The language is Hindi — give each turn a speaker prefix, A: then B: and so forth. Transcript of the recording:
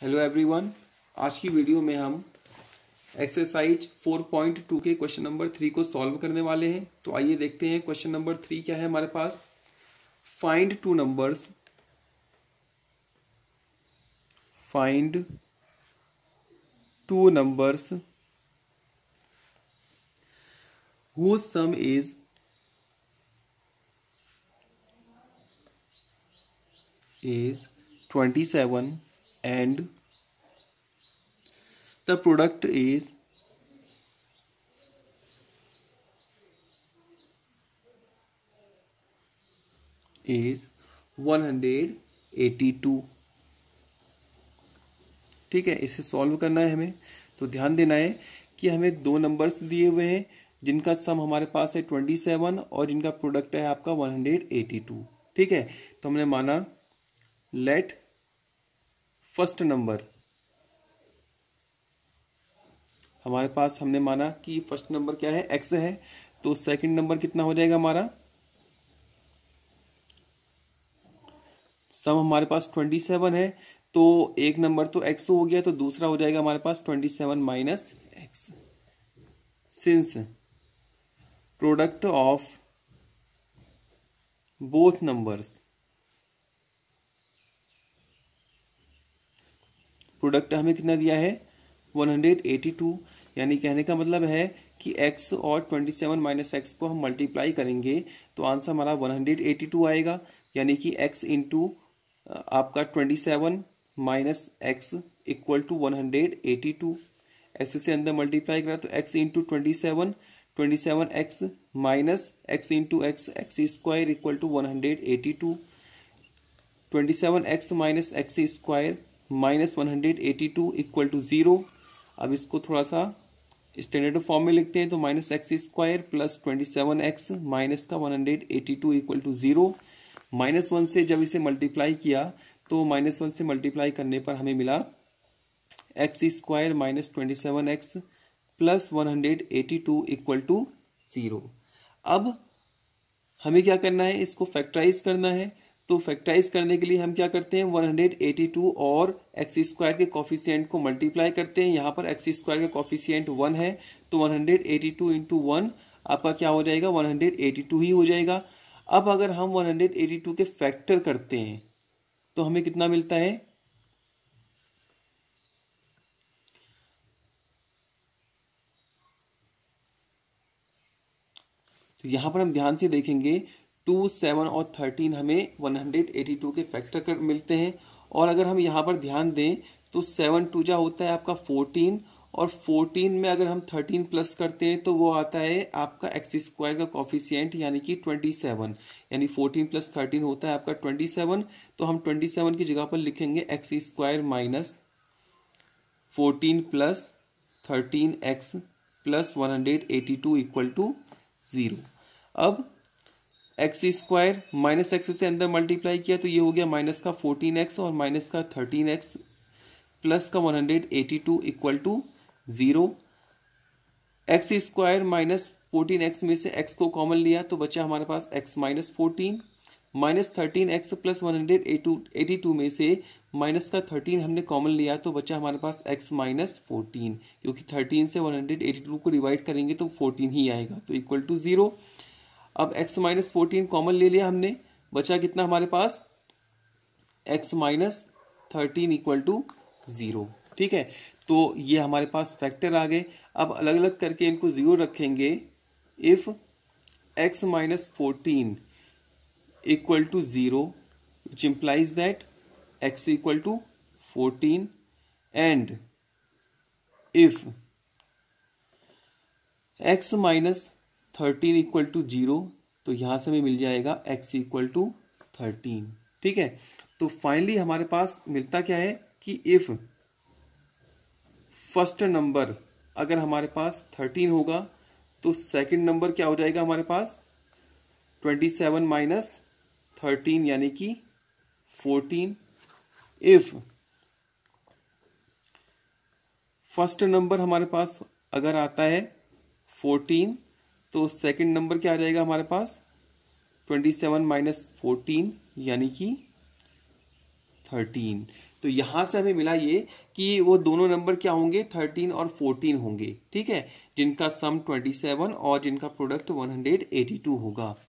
A: हेलो एवरीवन आज की वीडियो में हम एक्सरसाइज 4.2 के क्वेश्चन नंबर थ्री को सॉल्व करने वाले हैं तो आइए देखते हैं क्वेश्चन नंबर थ्री क्या है हमारे पास find two numbers find two numbers who is is twenty 27 and the product is is 182 ठीक है इसे सॉल्व करना है हमें तो ध्यान देना है कि हमें दो नंबर्स दिए हुए हैं जिनका सम हमारे पास है 27 और जिनका प्रोडक्ट है आपका 182 ठीक है तो हमने माना लेट फर्स्ट नंबर हमारे पास हमने माना कि फर्स्ट नंबर क्या है एक्स है तो सेकंड नंबर कितना हो जाएगा हमारा सम हमारे पास ट्वेंटी सेवन है तो एक नंबर तो एक्स हो गया तो दूसरा हो जाएगा हमारे पास twenty seven minus X since product of both numbers product हमें कितना दिया है 182 यानी कहने का मतलब है कि x और 27 सेवन माइनस एक्स को हम मल्टीप्लाई करेंगे तो आंसर हमारा 182 आएगा यानी कि x इंटू आपका 27 seven minus X equal to one hundred eighty two X से अंदर मल्टीप्लाई करा तो x into twenty seven twenty seven X minus X into X X square equal to one hundred eighty two twenty seven X minus X square minus one hundred eighty two equal to zero अब इसको थोड़ा सा स्टैंडर्ड फॉर्म में लिखते हैं तो minus X square plus twenty seven X minus का one hundred eighty two equal to zero minus one से जब इसे मल्टीप्लाई किया तो माइनस वन से मल्टीप्लाई करने पर हमें मिला X square minus twenty seven X plus one hundred eighty two equal to zero अब हमें क्या करना है इसको फैक्टराइज करना है तो फैक्टराइज करने के लिए हम क्या करते हैं 182 और एक्स स्क्वायर के कॉफिशियंट को मल्टीप्लाई करते हैं यहाँ पर एक्स स्क्वायर का कॉफिशियंट वन है तो 182 हंड्रेड एटी टू आपका क्या हो जाएगा 182 ही हो जाएगा अब अगर हम 182 के फैक्टर करते हैं तो हमें कितना मिलता है तो यहां पर हम ध्यान से देखेंगे टू सेवन और थर्टीन हमें वन हंड्रेड एटी टू के फैक्टर कर मिलते हैं और अगर हम यहाँ पर ध्यान दें तो सेवन टू जा होता है आपका फोर्टीन और फोर्टीन में अगर हम थर्टीन प्लस करते हैं तो वो आता है आपका एक्स स्क्वायर का कॉफिशियंट यानी कि ट्वेंटी सेवन यानी फोर्टीन प्लस थर्टीन होता है आपका ट्वेंटी सेवन तो हम ट्वेंटी सेवन की जगह पर लिखेंगे X square minus fourteen plus thirteen X plus one hundred eighty two equal to zero अब एक्स स्क्वायर माइनस एक्स से अंदर मल्टीप्लाई किया तो ये हो गया माइनस का फोर्टीन एक्स और माइनस का थर्टीन एक्स प्लस का one hundred eighty two equal to zero X square minus fourteen X में से एक्स को कॉमन लिया तो बचा हमारे पास X minus fourteen minus thirteen X plus one hundred eighty two में से माइनस का थर्टीन हमने कॉमन लिया तो बचा हमारे पास एक्स माइनस फोर्टीन क्योंकि थर्टीन से वन हंड्रेड एटी टू को डिवाइड करेंगे तो फोर्टीन ही आएगा तो इक्वल टू ज़ीरो अब x माइनस फोर्टीन कॉमन ले लिया हमने बचा कितना हमारे पास x minus thirteen equal to zero ठीक है तो ये हमारे पास फैक्टर आ गए अब अलग अलग करके इनको ज़ीरो रखेंगे if x minus fourteen equal to zero which implies that x equal to fourteen and if x minus thirteen equal to zero तो यहाँ से भी मिल जाएगा एक्स इक्वल टू थर्टीन ठीक है तो फाइनली हमारे पास मिलता क्या है कि इफ फर्स्ट नंबर अगर हमारे पास थर्टीन होगा तो सेकंड नंबर क्या हो जाएगा हमारे पास ट्वेंटी सेवन माइनस थर्टीन यानी कि फोर्टीन इफ फर्स्ट नंबर हमारे पास अगर आता है फोर्टीन तो सेकंड नंबर क्या आ जाएगा हमारे पास ट्वेंटी सेवन माइनस फोर्टीन यानी कि थर्टीन तो यहां से हमें मिला ये कि वो दोनों नंबर क्या होंगे थर्टीन और फोर्टीन होंगे ठीक है जिनका सम ट्वेंटी सेवन और जिनका product one hundred eighty two होगा